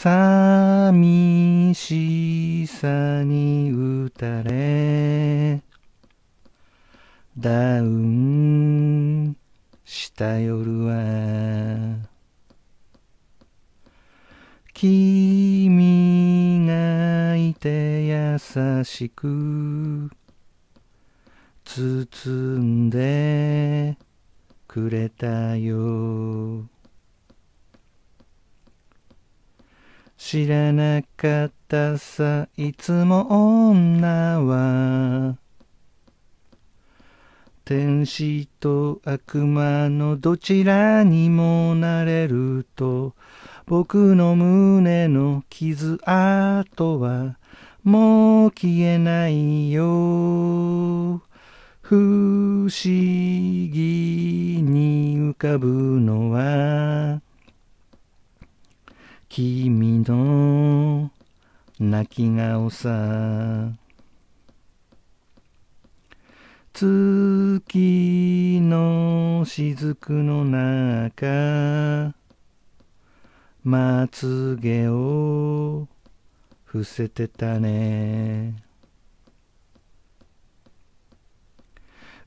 寂しさに打たれダウンした夜は君がいて優しく包んでくれたよ知らなかったさいつも女は天使と悪魔のどちらにもなれると僕の胸の傷跡はもう消えないよ不思議に浮かぶのは君の泣き顔さ月の雫の中まつげを伏せてたね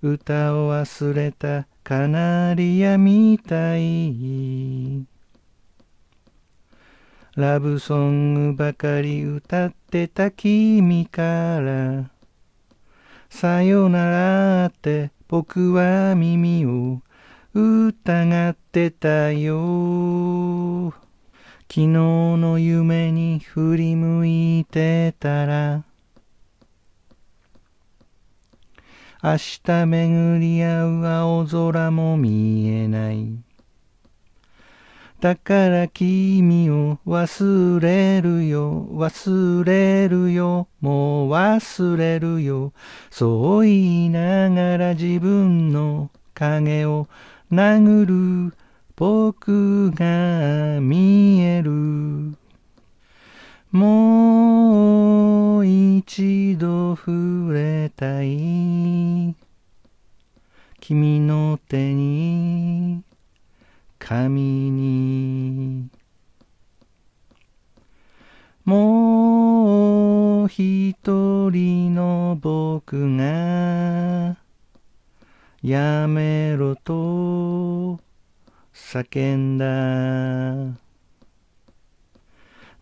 歌を忘れたカナリアみたいラブソングばかり歌ってた君からさよならって僕は耳を疑ってたよ昨日の夢に振り向いてたら明日巡り合う青空も見えないだから君を忘れるよ、忘れるよ、もう忘れるよ。そう言いながら自分の影を殴る僕が見える。もう一度触れたい君の手に神にもう一人の僕がやめろと叫んだ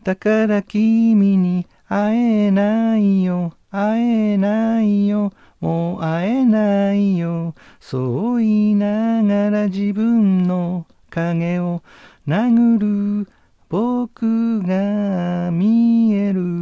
だから君に会えないよ会えないよもう会えないよそう言いながら自分の影を殴る僕が見える